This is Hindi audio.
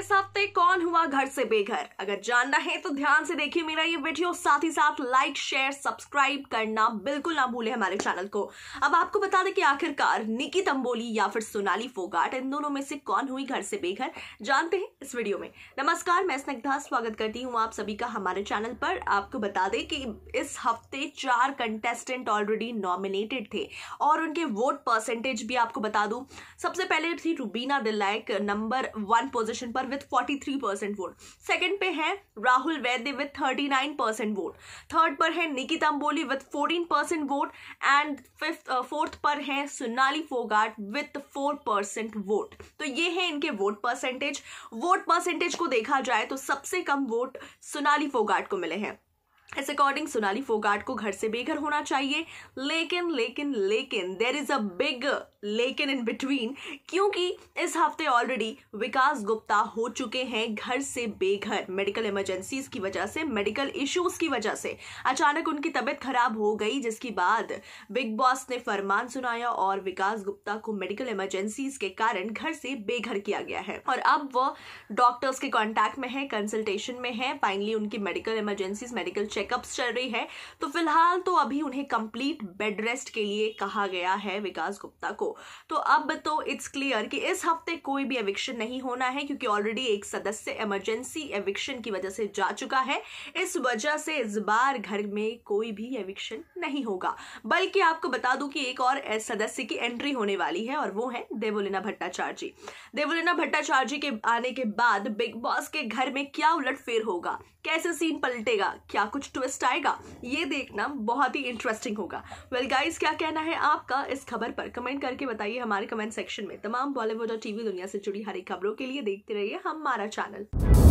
इस हफ्ते कौन हुआ घर से बेघर अगर जानना है तो ध्यान से देखिए मेरा ये वीडियो साथ ही साथ लाइक शेयर सब्सक्राइब करना बिल्कुल ना भूले हमारे चैनल को अब आपको बता दें कि आखिरकार निकी तंबोली या फिर सोनाली फोगाट इन दोनों में से कौन हुई घर से बेघर जानते हैं इस वीडियो में नमस्कार मैं स्निग्धा स्वागत करती हूँ आप सभी का हमारे चैनल पर आपको बता दें कि इस हफ्ते चार कंटेस्टेंट ऑलरेडी नॉमिनेटेड थे और उनके वोट परसेंटेज भी आपको बता दू सबसे पहले थी Rubina Dilaik number one position पर फोर्टी 43 परसेंट वोट सेकंड पे है राहुल वैद्य विथ 39 परसेंट वोट थर्ड पर है Nikita Amboli with 14 percent vote and fifth fourth पर है Sonali Phogat with 4 percent vote तो ये है इनके वोट परसेंटेज वोट परसेंटेज को देखा जाए तो सबसे कम वोट सोनाली फोगाट को मिले हैं इस अकॉर्डिंग सोनाली फोगाट को घर से बेघर होना चाहिए लेकिन लेकिन लेकिन देर इज अ बिग लेकिन इन बिटवीन क्योंकि इस हफ्ते ऑलरेडी विकास गुप्ता हो चुके हैं घर से बेघर मेडिकल इमरजेंसीज की वजह से मेडिकल इश्यूज की वजह से अचानक उनकी तबीयत खराब हो गई जिसके बाद बिग बॉस ने फरमान सुनाया और विकास गुप्ता को मेडिकल इमरजेंसीज के कारण घर से बेघर किया गया है और अब वो डॉक्टर्स के कॉन्टैक्ट में है कंसल्टेशन में है फाइनली उनकी medical emergencies medical check checkups चल रही है तो फिलहाल तो अभी उन्हें कंप्लीट बेड रेस्ट के लिए कहा गया है विकास गुप्ता को तो अब तो इट्स क्लियर कि इस हफ्ते कोई भी एविक्शन नहीं होना है क्योंकि ऑलरेडी एक सदस्य इमरजेंसी एविक्शन की वजह से जा चुका है इस वजह से इस बार घर में कोई भी एविक्शन नहीं होगा बल्कि आपको बता दू की एक और सदस्य की एंट्री होने वाली है और वो है देवोलिना भट्टाचार्य जी देवोलिना भट्टाचार्य जी के आने के बाद बिग बॉस के घर में क्या उलटफेर होगा कैसे सीन पलटेगा क्या कुछ ट्विस्ट आएगा ये देखना बहुत ही इंटरेस्टिंग होगा वेल well, गाइस क्या कहना है आपका इस खबर पर कमेंट करके बताइए हमारे कमेंट सेक्शन में तमाम बॉलीवुड और टीवी दुनिया से जुड़ी हर एक खबरों के लिए देखते रहिए हमारा चैनल